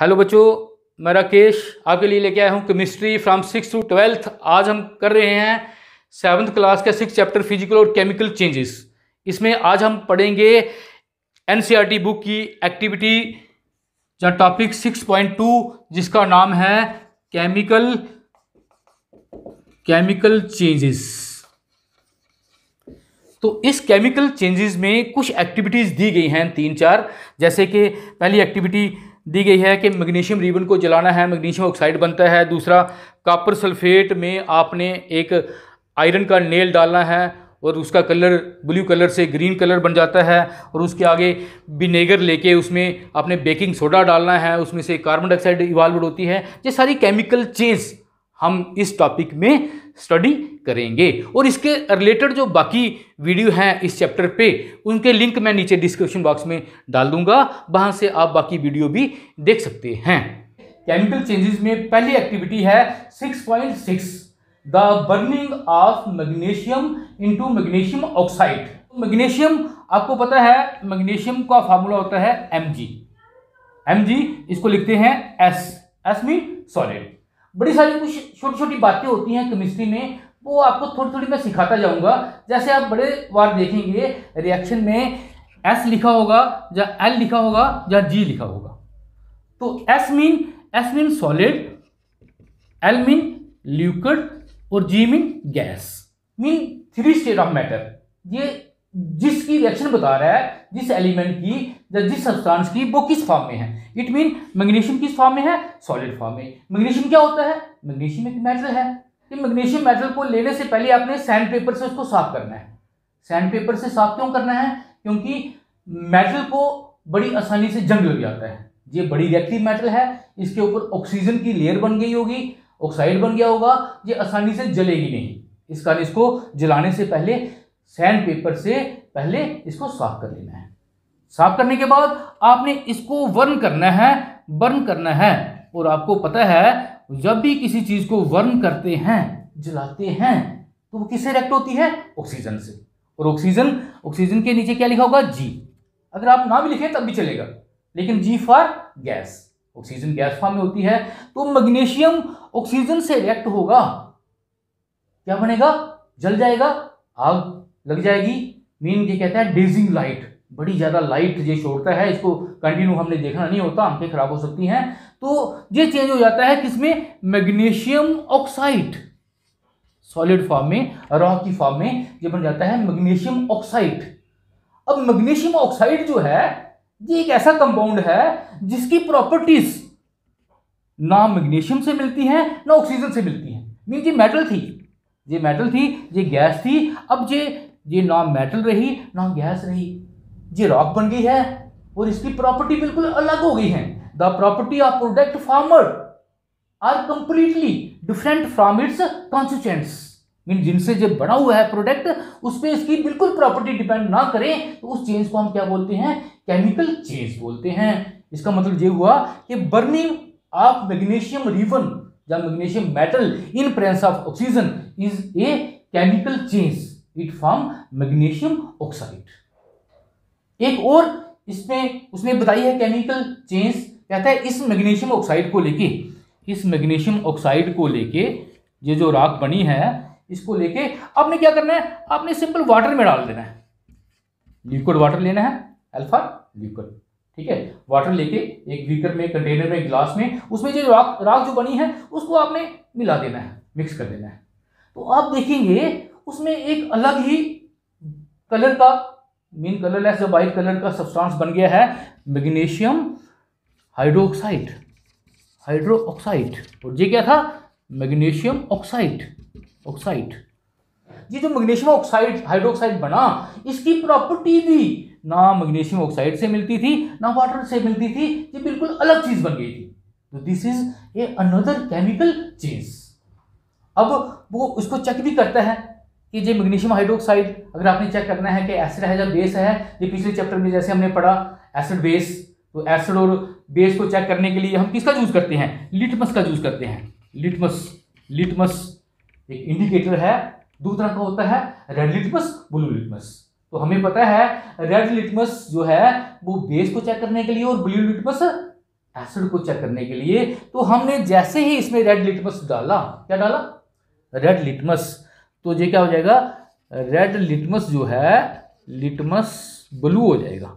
hello बच्चों मैं राकेश आपके लिए लेके आया हूँ chemistry from six to twelfth आज हम कर रहे हैं सेवन्थ क्लास का सिक्स चैप्टर फिजिकल और केमिकल चेंजेस इसमें आज हम पढ़ेंगे एन बुक e की एक्टिविटी या टॉपिक सिक्स पॉइंट टू जिसका नाम है केमिकल केमिकल चेंजेस तो इस केमिकल चेंजेस में कुछ एक्टिविटीज़ दी गई हैं तीन चार जैसे कि पहली एक्टिविटी दी गई है कि मैग्नीशियम रिबन को जलाना है मैग्नीशियम ऑक्साइड बनता है दूसरा कापर सल्फेट में आपने एक आयरन का नेल डालना है और उसका कलर ब्लू कलर से ग्रीन कलर बन जाता है और उसके आगे विनेगर लेके उसमें अपने बेकिंग सोडा डालना है उसमें से कार्बन डाइऑक्साइड इवाल्व होती है ये सारी केमिकल चेंज हम इस टॉपिक में स्टडी करेंगे और इसके रिलेटेड जो बाकी वीडियो हैं इस चैप्टर पे उनके लिंक मैं नीचे डिस्क्रिप्शन बॉक्स में डाल दूंगा वहाँ से आप बाकी वीडियो भी देख सकते हैं केमिकल चेंजेस में पहली एक्टिविटी है 6.6 the burning of magnesium into magnesium oxide magnesium आपको पता है मैग्नीशियम का फार्मूला होता है एम जी एम जी इसको लिखते हैं एस एस मीन सॉलिड बड़ी सारी कुछ छोटी छोटी बातें होती हैं केमिस्ट्री में वो आपको थोड़ी थोड़ी मैं सिखाता जाऊंगा जैसे आप बड़े बार देखेंगे रिएक्शन में एस लिखा होगा या एल लिखा होगा या जी लिखा होगा तो S mean S mean solid L mean liquid और G mean gas mean three state of matter ये जिसकी रिएक्शन बता रहा है जिस एलिमेंट की या जिस सब्सटेंस की वो किस फॉर्म में है इट मीन मैग्नीशियम किस फॉर्म में है सॉलिड फॉर्म में मैग्नीशियम क्या होता है मैग्नीशियम एक मेटल है कि मैग्नीशियम मेटल को लेने से पहले आपने सैंड पेपर से उसको साफ करना है सैंड पेपर से साफ क्यों करना है क्योंकि मेटल को बड़ी आसानी से जंग लग जाता है ये बड़ी रिएक्टिव मेटल है इसके ऊपर ऑक्सीजन की लेयर बन गई होगी ऑक्साइड बन गया होगा ये आसानी से जलेगी नहीं इस कारण इसको जलाने से पहले सैंड पेपर से पहले इसको साफ कर लेना है साफ करने के बाद आपने इसको वर्न करना है बर्न करना है और आपको पता है जब भी किसी चीज़ को वर्न करते हैं जलाते हैं तो वो किससे रिएक्ट होती है ऑक्सीजन से और ऑक्सीजन ऑक्सीजन के नीचे क्या लिखा होगा जी अगर आप ना भी लिखें तब भी चलेगा लेकिन G for gas oxygen gas form में होती है तो मैग्नीशियम ऑक्सीजन से रिएक्ट होगा क्या बनेगा जल जाएगा आग लग जाएगी मीन ये कहता है डेजिंग लाइट बड़ी ज़्यादा लाइट ये छोड़ता है इसको कंटिन्यू हमने देखना नहीं होता आंखें खराब हो सकती हैं तो ये चेंज हो जाता है किसमें मैग्नीशियम ऑक्साइड सॉलिड फॉर्म में रॉक की फॉर्म में ये बन जाता है मैग्नीशियम ऑक्साइड अब मैग्नीशियम ऑक्साइड जो है ये एक ऐसा कंपाउंड है जिसकी प्रॉपर्टीज ना मैग्नीशियम से मिलती है ना ऑक्सीजन से मिलती है मीन ये मेटल थी ये मेटल थी ये गैस थी अब ये ये ना मेटल रही ना गैस रही ये रॉक बन गई है और इसकी प्रॉपर्टी बिल्कुल अलग हो गई है the property of product former are completely different from its constituents mean जिनसे जो बना हुआ है प्रोडक्ट उस पर इसकी बिल्कुल प्रॉपर्टी डिपेंड ना करें तो उस चेंज को हम क्या बोलते हैं केमिकल चेंज बोलते हैं इसका मतलब ये हुआ कि बर्निंग ऑफ मैग्नीशियम रिवन या magnesium metal in presence of oxygen is a chemical change it form magnesium oxide एक और इसमें उसने बताई है केमिकल चेंज कहता है इस मैग्नीशियम ऑक्साइड को लेके इस मैग्नीशियम ऑक्साइड को लेके ये जो राख बनी है इसको लेके आपने क्या करना है आपने सिंपल वाटर में डाल देना है लिक्विड वाटर लेना है अल्फा लिक्विड ठीक है वाटर लेके एक वीकर में कंटेनर में गिलास में उसमें जो राख राख जो बनी है उसको आपने मिला देना है मिक्स कर देना है तो आप देखेंगे उसमें एक अलग ही कलर का मीन कलरलेस या वाइट कलर का सब्सटेंस बन गया है मैग्नीशियम हाइड्रोक्साइड हाइड्रो ऑक्साइड और ये क्या था मैग्नीशियम ऑक्साइड ऑक्साइड ये जो मैग्नीशियम ऑक्साइड हाइड्रोक्साइड बना इसकी प्रॉपर्टी भी ना मैग्नीशियम ऑक्साइड से मिलती थी ना वाटर से मिलती थी ये बिल्कुल अलग चीज़ बन गई थी तो this is a another chemical चीज अब वो इसको चेक भी करता है कि ये मैग्नीशियम हाइड्रोक्साइड अगर आपने चेक करना है कि एसिड है या बेस है ये पिछले चैप्टर में जैसे हमने पढ़ा एसिड बेस तो एसिड और बेस को चेक करने के लिए हम किसका यूज़ करते हैं लिटमस का यूज़ करते हैं लिटमस लिटमस एक इंडिकेटर है दो तरह का होता है रेड लिटमस ब्लू लिटमस तो हमें पता है रेड लिटमस जो है वो बेस को चेक करने के लिए और ब्लू लिटमस एसिड को चेक करने के लिए तो हमने जैसे ही इसमें रेड लिटमस डाला क्या डाला रेड लिटमस तो ये क्या हो जाएगा रेड लिटमस जो है लिटमस ब्लू हो जाएगा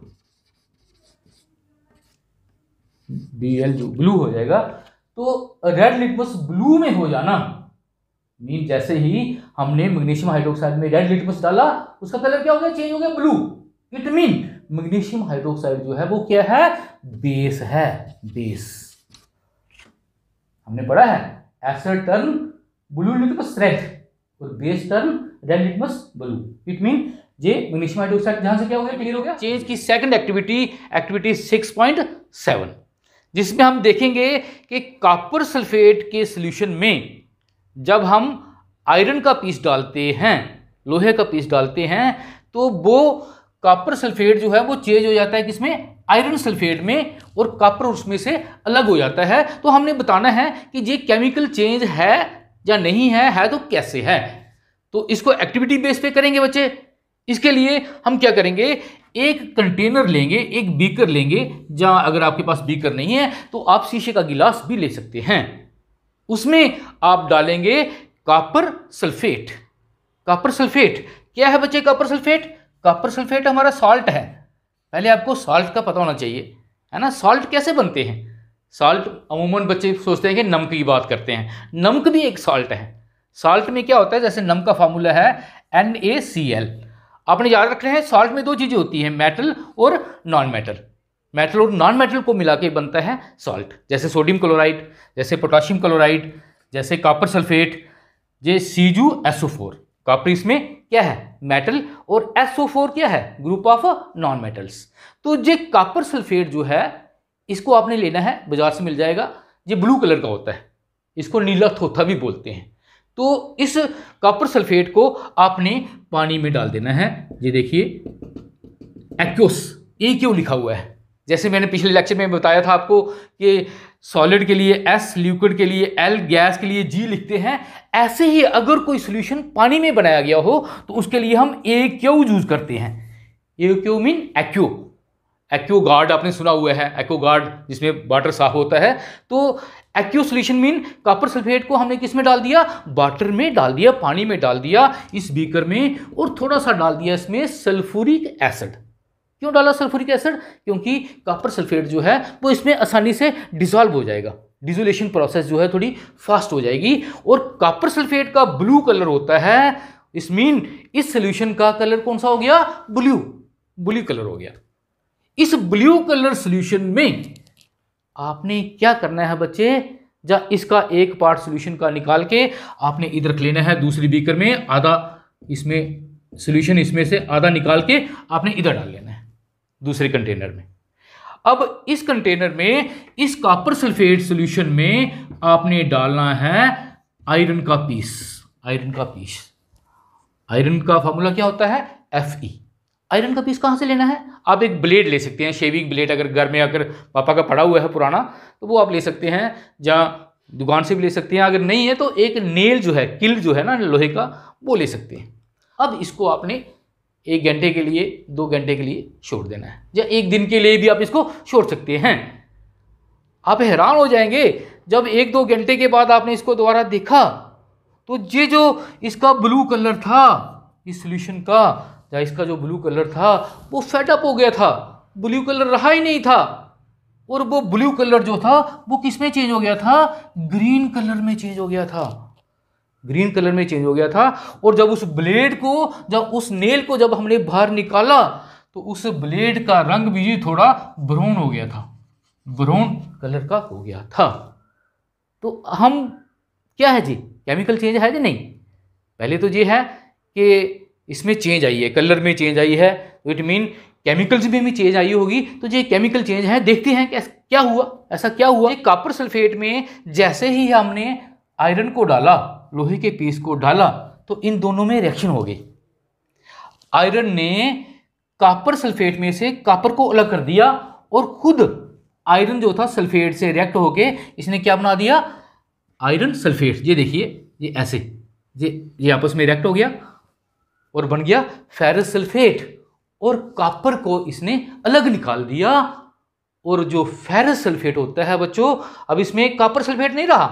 बी एल जो ब्लू हो जाएगा तो रेड लिटमस ब्लू में हो जाना मीन जैसे ही हमने मैग्नीशियम हाइड्रोक्साइड में रेड लिटमस डाला उसका कलर क्या हो गया चेंज हो गया blue it mean magnesium hydroxide जो है वो क्या है बेस है बेस हमने पढ़ा है acid turn blue litmus red और base turn red litmus blue it mean ये मैग्नीशियम हाइड्रोक्साइड ध्यान से क्या हो गया क्लियर हो गया चेंज की सेकंड एक्टिविटी एक्टिविटी 6.7 जिसमें हम देखेंगे कि कॉपर सल्फेट के सॉल्यूशन में जब हम आयरन का पीस डालते हैं लोहे का पीस डालते हैं तो वो कॉपर सल्फेट जो है वो चेंज हो जाता है किसमें आयरन सल्फेट में और कॉपर उसमें से अलग हो जाता है तो हमने बताना है कि ये केमिकल चेंज है या नहीं है है तो कैसे है तो इसको एक्टिविटी बेस पे करेंगे बच्चे इसके लिए हम क्या करेंगे एक कंटेनर लेंगे एक बीकर लेंगे जहाँ अगर आपके पास बीकर नहीं है तो आप शीशे का गिलास भी ले सकते हैं उसमें आप डालेंगे कापर सल्फेट कापर सल्फेट क्या है बच्चे कापर सल्फेट कापर सल्फेट हमारा सॉल्ट है पहले आपको सॉल्ट का पता होना चाहिए है ना सॉल्ट कैसे बनते हैं साल्ट अमूमन बच्चे सोचते हैं कि नमक की बात करते हैं नमक भी एक साल्ट है साल्ट में क्या होता है जैसे नमक का फार्मूला है एन ए सी एल आपने याद रखना है साल्ट में दो चीज़ें होती हैं मेटल और नॉन मेटल मेटल और नॉन मेटल को मिला के बनता है सॉल्ट जैसे सोडियम क्लोराइड जैसे पोटाशियम क्लोराइड जैसे कॉपर सल्फेट ये सी जू ओ फोर कॉपर इसमें क्या है मेटल और एस ओ फोर क्या है ग्रुप ऑफ नॉन मेटल्स तो ये कॉपर सल्फेट जो है इसको आपने लेना है बाज़ार से मिल जाएगा ये ब्लू कलर का होता है इसको नीला थोथा भी बोलते हैं तो इस कॉपर सल्फेट को आपने पानी में डाल देना है ये देखिए एक्योस ए क्यों लिखा हुआ है जैसे मैंने पिछले लेक्चर में बताया था आपको कि सॉलिड के लिए एस लिक्विड के लिए एल गैस के लिए जी लिखते हैं ऐसे ही अगर कोई सोल्यूशन पानी में बनाया गया हो तो उसके लिए हम ए क्यू यूज़ करते हैं A Q mean AQ AQ guard आपने सुना हुआ है एक्यू गार्ड जिसमें वाटर साफ होता है तो AQ solution mean copper sulphate को हमने किस में डाल दिया वाटर में डाल दिया पानी में डाल दिया इस बीकर में और थोड़ा सा डाल दिया इसमें सल्फ्यूरिक एसिड क्यों डाला सल्फ्यूरिक एसिड क्योंकि कॉपर सल्फेट जो है वो इसमें आसानी से डिजॉल्व हो जाएगा डिजोलेशन प्रोसेस जो है थोड़ी फास्ट हो जाएगी और कॉपर सल्फेट का ब्लू कलर होता है इस मीन इस सोल्यूशन का कलर कौन सा हो गया ब्लू ब्लू कलर हो गया इस ब्लू कलर सोल्यूशन में आपने क्या करना है बच्चे जा इसका एक पार्ट सोल्यूशन का निकाल के आपने इधर रख लेना है दूसरी बीकर में आधा इसमें सोल्यूशन इसमें से आधा निकाल के आपने इधर डाल लेना है दूसरे कंटेनर में अब इस कंटेनर में इस कॉपर सल्फेट सोल्यूशन में आपने डालना है आयरन का पीस आयरन का पीस आयरन का फॉर्मूला क्या होता है एफ ई आयरन का पीस कहाँ से लेना है आप एक ब्लेड ले सकते हैं शेविंग ब्लेड अगर घर में अगर पापा का पड़ा हुआ है पुराना तो वो आप ले सकते हैं जहाँ दुकान से भी ले सकते हैं अगर नहीं है तो एक नेल जो है किल जो है ना लोहे का वो ले सकते हैं अब इसको आपने एक घंटे के लिए दो घंटे के लिए छोड़ देना है या एक दिन के लिए भी आप इसको छोड़ सकते हैं आप हैरान हो जाएंगे जब एक दो घंटे के बाद आपने इसको दोबारा देखा तो ये जो इसका ब्लू कलर था इस सोल्यूशन का या इसका जो ब्लू कलर था वो फेटअप हो गया था ब्लू कलर रहा ही नहीं था और वो ब्लू कलर जो था वो किस में चेंज हो गया था ग्रीन कलर में चेंज हो गया था ग्रीन कलर में चेंज हो गया था और जब उस ब्लेड को जब उस नेल को जब हमने बाहर निकाला तो उस ब्लेड का रंग भी थोड़ा ब्राउन हो गया था ब्राउन कलर का हो गया था तो हम क्या है जी केमिकल चेंज है जी नहीं पहले तो ये है कि इसमें चेंज आई है कलर में चेंज आई है इट मीन केमिकल्स में भी चेंज आई होगी तो ये केमिकल चेंज है देखते हैं कि क्या हुआ ऐसा क्या हुआ कापर सल्फेट में जैसे ही हमने आयरन को डाला लोहे के पीस को डाला तो इन दोनों में रिएक्शन हो गई आयरन ने कापर सल्फेट में से कापर को अलग कर दिया और खुद आयरन जो था सल्फेट से रिएक्ट होके इसने क्या बना दिया आयरन सल्फेट ये देखिए ये ऐसे ये ये आपस में रिएक्ट हो गया और बन गया फेरस सल्फेट और कापर को इसने अलग निकाल दिया और जो फेरस सल्फेट होता है बच्चों अब इसमें कापर सल्फेट नहीं रहा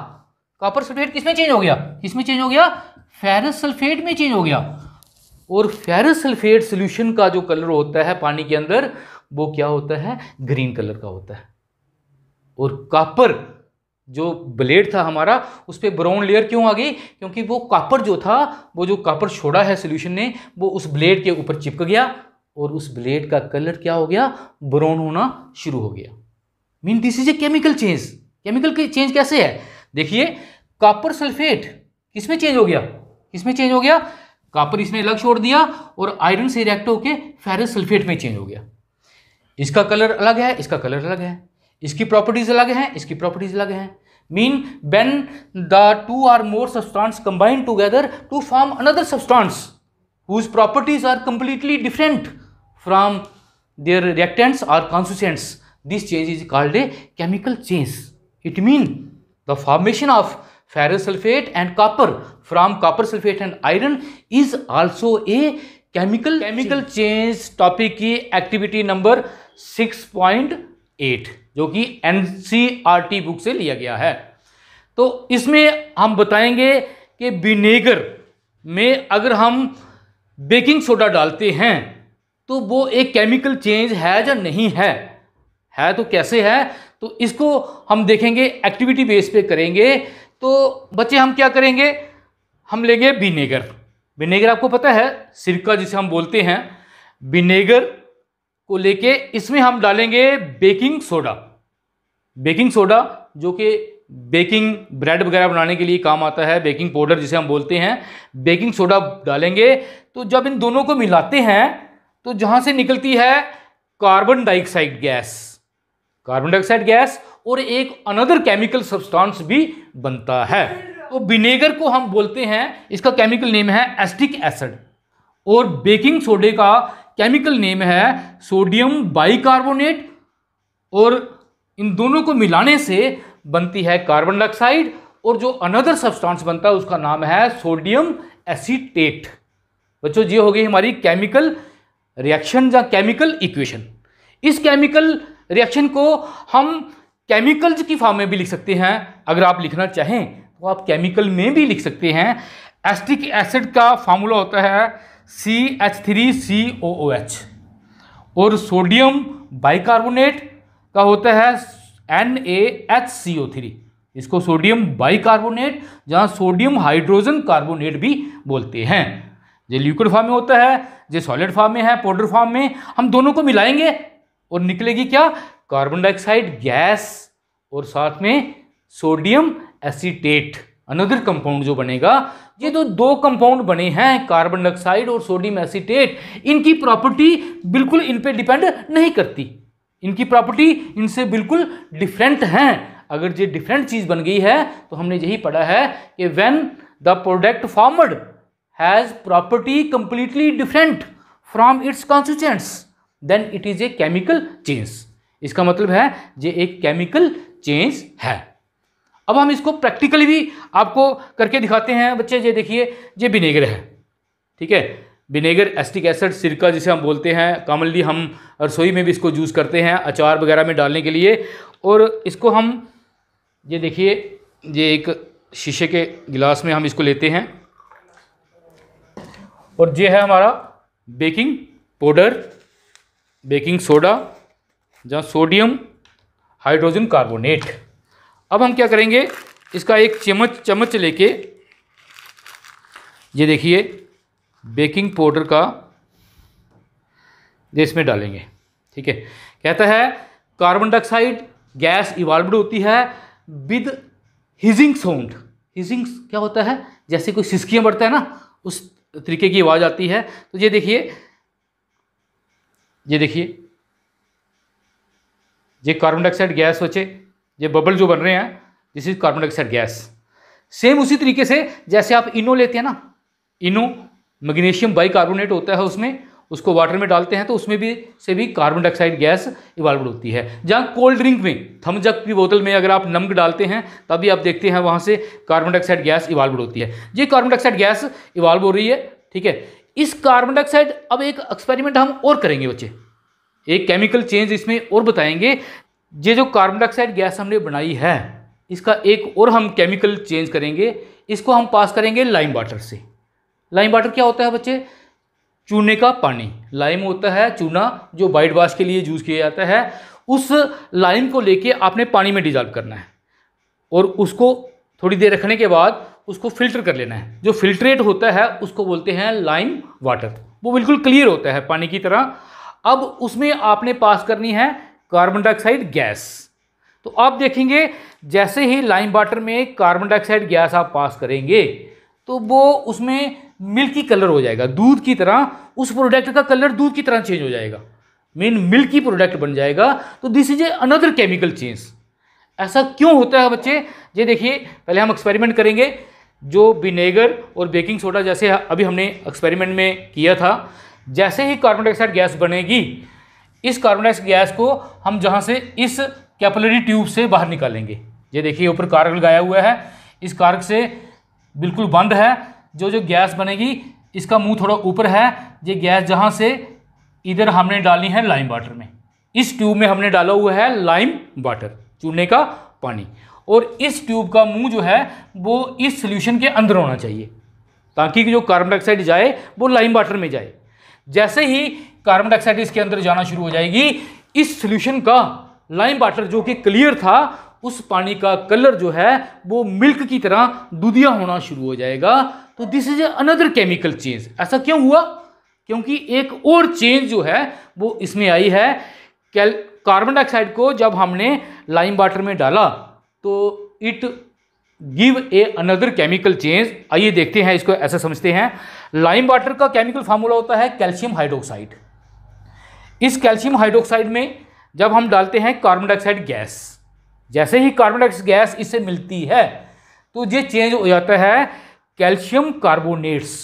कापर सल्फेट किसमें चेंज हो गया किसमें चेंज हो गया फेरस सल्फेट में चेंज हो गया और फेरस सल्फेट सोल्यूशन का जो कलर होता है पानी के अंदर वो क्या होता है ग्रीन कलर का होता है और कापर जो ब्लेड था हमारा उस पर ब्राउन लेयर क्यों आ गई क्योंकि वो कापर जो था वो जो कापर छोड़ा है सोल्यूशन ने वो उस ब्लेड के ऊपर चिपक गया और उस ब्लेड का कलर क्या हो गया ब्राउन होना शुरू हो गया mean this is a chemical change chemical change कैसे है देखिए कापर सल्फेट किसमें चेंज हो गया किसमें चेंज हो गया कापर इसने अलग छोड़ दिया और आयरन से रिएक्ट होकर फेरस सल्फेट में चेंज हो गया इसका कलर अलग है इसका कलर अलग है इसकी प्रॉपर्टीज अलग हैं इसकी प्रॉपर्टीज अलग हैं mean when the two or more substance combine together to form another substance whose properties are completely different from their reactants are constituents this change is called a chemical change it mean the formation of ferro sulphate and copper from copper sulphate and iron is also a chemical chemical change topic की activity number six point eight जो कि N book e से लिया गया है तो इसमें हम बताएंगे कि विनेगर में अगर हम बेकिंग सोडा डालते हैं तो वो एक केमिकल चेंज है या नहीं है है तो कैसे है तो इसको हम देखेंगे एक्टिविटी बेस पे करेंगे तो बच्चे हम क्या करेंगे हम लेंगे विनेगर विनेगर आपको पता है सिरका जिसे हम बोलते हैं विनेगर को लेके इसमें हम डालेंगे बेकिंग सोडा बेकिंग सोडा जो कि बेकिंग ब्रेड वगैरह बनाने के लिए काम आता है बेकिंग पाउडर जिसे हम बोलते हैं बेकिंग सोडा डालेंगे तो जब इन दोनों को मिलाते हैं तो जहाँ से निकलती है carbon dioxide gas carbon dioxide gas और एक अनदर केमिकल सब्सटेंस भी बनता है तो विनेगर को हम बोलते हैं इसका केमिकल नेम है एस्टिक एसिड और बेकिंग सोडे का केमिकल नेम है सोडियम बाइकार्बोनेट और इन दोनों को मिलाने से बनती है कार्बन डाइऑक्साइड और जो अनदर सब्सटेंस बनता है उसका नाम है सोडियम एसीटेट बच्चों ये हो गई हमारी केमिकल रिएक्शन या केमिकल इक्वेशन इस केमिकल रिएक्शन को हम केमिकल्स की फॉर्म में भी लिख सकते हैं अगर आप लिखना चाहें तो आप केमिकल में भी लिख सकते हैं एस्टिक एसिड का फार्मूला होता है C H three C O O H और सोडियम बाइकार्बोनेट का होता है N A H C O three इसको सोडियम बाइकार्बोनेट जहाँ सोडियम हाइड्रोजन कार्बोनेट भी बोलते हैं जो लिक्विड फॉर्म में होता है जो सॉलिड फॉर्म में है पाउडर फॉर्म में हम दोनों को मिलाएंगे और निकलेगी क्या कार्बन डाइऑक्साइड गैस और साथ में सोडियम एसीटेट अनदर कंपाउंड जो बनेगा ये तो दो कंपाउंड बने हैं कार्बन डाइऑक्साइड और सोडियम एसिटेट इनकी प्रॉपर्टी बिल्कुल इन पर डिपेंड नहीं करती इनकी प्रॉपर्टी इनसे बिल्कुल डिफरेंट हैं अगर ये डिफरेंट चीज़ बन गई है तो हमने यही पढ़ा है कि when the product formed has property completely different from its constituents then it is a chemical change इसका मतलब है ये एक केमिकल चेंज है अब हम इसको प्रैक्टिकली भी आपको करके दिखाते हैं बच्चे ये देखिए ये विनेगर है ठीक है विनेगर एस्टिक एसिड सिरका जिसे हम बोलते हैं कॉमनली हम रसोई में भी इसको यूज़ करते हैं अचार वगैरह में डालने के लिए और इसको हम ये देखिए ये एक शीशे के गिलास में हम इसको लेते हैं और ये है हमारा बेकिंग पाउडर बेकिंग सोडा जहाँ सोडियम हाइड्रोजन कार्बोनेट अब हम क्या करेंगे इसका एक चम्मच चम्मच लेके ये देखिए बेकिंग पाउडर का इसमें डालेंगे ठीक है कहता है कार्बन डाइऑक्साइड गैस इवाल्व होती है विद हिजिंग साउंड हिजिंग क्या होता है जैसे कोई सिस्कियाँ बढ़ता है ना उस तरीके की आवाज़ आती है तो ये देखिए ये देखिए ये कार्बन डाइऑक्साइड गैस होचे ये बबल जो बन रहे हैं this is carbon dioxide gas same उसी तरीके से जैसे आप इनो लेते हैं ना इनो मैग्नीशियम बाइकार्बोनेट होता है उसमें उसको वाटर में डालते हैं तो उसमें भी से भी कार्बन डाइऑक्साइड गैस इवाल्व होती है जहाँ कोल्ड ड्रिंक में थमजक की बोतल में अगर आप नमक डालते हैं तभी आप देखते हैं वहाँ से कार्बन डाइऑक्साइड गैस इवाल्व होती है ये कार्बन डाइऑक्साइड गैस इवाल्व हो रही है ठीक है इस कार्बन डाइऑक्साइड अब एक एक्सपेरिमेंट हम और करेंगे बच्चे एक केमिकल चेंज इसमें और बताएंगे ये जो कार्बन डाइऑक्साइड गैस हमने बनाई है इसका एक और हम केमिकल चेंज करेंगे इसको हम पास करेंगे लाइम वाटर से लाइम वाटर क्या होता है बच्चे चूने का पानी लाइम होता है चूना जो वाइट वाश के लिए यूज़ किया जाता है उस लाइम को लेके आपने पानी में डिजॉल्व करना है और उसको थोड़ी देर रखने के बाद उसको फिल्टर कर लेना है जो फिल्ट्रेट होता है उसको बोलते हैं लाइम वाटर वो बिल्कुल क्लियर होता है पानी की तरह अब उसमें आपने पास करनी है कार्बन डाइऑक्साइड गैस तो आप देखेंगे जैसे ही लाइम वाटर में कार्बन डाइऑक्साइड गैस आप पास करेंगे तो वो उसमें मिल्की कलर हो जाएगा दूध की तरह उस प्रोडक्ट का कलर दूध की तरह चेंज हो जाएगा मेन मिल्की प्रोडक्ट बन जाएगा तो this is a another chemical change ऐसा क्यों होता है बच्चे ये देखिए पहले हम एक्सपेरिमेंट करेंगे जो विनेगर और बेकिंग सोडा जैसे अभी हमने एक्सपेरिमेंट में किया था जैसे ही कार्बन डाइऑक्साइड गैस बनेगी इस कार्बन डाइऑक्साइड गैस को हम जहाँ से इस कैपलरी ट्यूब से बाहर निकालेंगे ये देखिए ऊपर कार्क लगाया हुआ है इस कारक से बिल्कुल बंद है जो जो गैस बनेगी इसका मुंह थोड़ा ऊपर है ये गैस जहाँ से इधर हमने डालनी है लाइम वाटर में इस ट्यूब में हमने डाला हुआ है लाइम वाटर चूने का पानी और इस ट्यूब का मुंह जो है वो इस सोल्यूशन के अंदर होना चाहिए ताकि जो कार्बन डाइऑक्साइड जाए वो लाइम वाटर में जाए जैसे ही कार्बन डाइऑक्साइड इसके अंदर जाना शुरू हो जाएगी इस सोल्यूशन का लाइम वाटर जो कि क्लियर था उस पानी का कलर जो है वो मिल्क की तरह दूधिया होना शुरू हो जाएगा तो this is another chemical change ऐसा क्यों हुआ क्योंकि एक और चेंज जो है वो इसमें आई है कैल कार्बन डाइऑक्साइड को जब हमने लाइम वाटर में डाला तो it give a another chemical change आइए देखते हैं इसको ऐसा समझते हैं लाइम वाटर का केमिकल फार्मूला होता है कैल्शियम हाइड्रोक्साइड इस कैल्शियम हाइड्रोक्साइड में जब हम डालते हैं कार्बन डाइऑक्साइड गैस जैसे ही कार्बन डाइऑक्साइड गैस इससे मिलती है तो ये चेंज हो जाता है कैल्शियम कार्बोनेट्स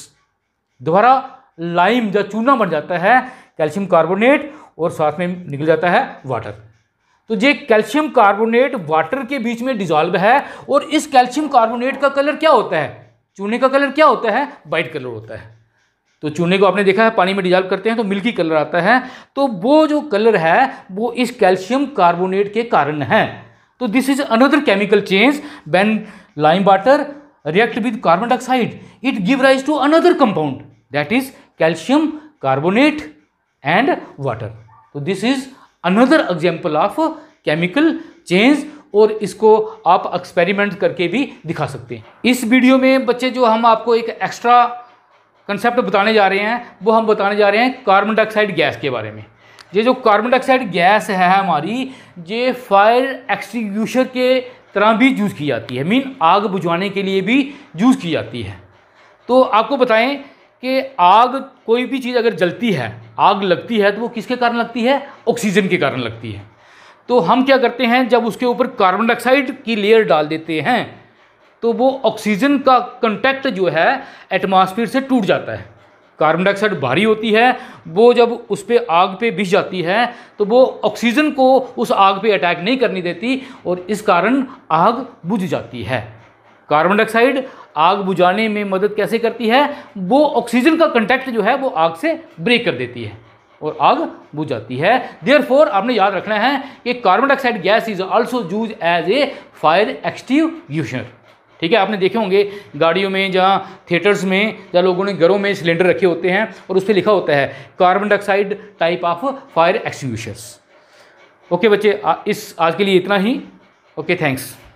दोबारा लाइम या चूना बन जाता है कैल्शियम कार्बोनेट और साथ में निकल जाता है वाटर तो ये कैल्शियम कार्बोनेट वाटर के बीच में डिजॉल्व है और इस कैल्शियम कार्बोनेट का कलर क्या होता है चूने का कलर क्या होता है वाइट कलर होता है तो चूने को आपने देखा है पानी में डिजॉल्व करते हैं तो मिल्की कलर आता है तो वो जो कलर है वो इस कैल्शियम कार्बोनेट के कारण है तो this is another chemical change when lime water react with carbon dioxide it give rise to another compound that is calcium carbonate and water तो this is another example of chemical change और इसको आप experiment करके भी दिखा सकते हैं इस वीडियो में बच्चे जो हम आपको एक एक्स्ट्रा कंसेप्ट बताने जा रहे हैं वो हम बताने जा रहे हैं कार्बन डाइऑक्साइड गैस के बारे में ये जो कार्बन डाइऑक्साइड गैस है हमारी ये फायर एक्सटिंग्यूशर के तरह भी यूज़ की जाती है मीन आग बुझवाने के लिए भी यूज़ की जाती है तो आपको बताएं कि आग कोई भी चीज़ अगर जलती है आग लगती है तो वो किसके कारण लगती है ऑक्सीजन के कारण लगती है तो हम क्या करते हैं जब उसके ऊपर कार्बन डाइऑक्साइड की लेयर डाल देते हैं तो वो ऑक्सीजन का कंटेक्ट जो है एटमॉस्फेयर से टूट जाता है कार्बन डाइऑक्साइड भारी होती है वो जब उस पर आग पे बिछ जाती है तो वो ऑक्सीजन को उस आग पे अटैक नहीं करने देती और इस कारण आग बुझ जाती है कार्बन डाइऑक्साइड आग बुझाने में मदद कैसे करती है वो ऑक्सीजन का कंटेक्ट जो है वो आग से ब्रेक कर देती है और आग बुझ जाती है देयर फोर आपने याद रखना है कि carbon dioxide gas is also use as a fire extinguisher ठीक है आपने देखे होंगे गाड़ियों में जहाँ थिएटर्स में या लोगों ने घरों में सिलेंडर रखे होते हैं और उस पर लिखा होता है carbon dioxide type of fire extinguishers okay बच्चे आ, इस आज के लिए इतना ही ओके थैंक्स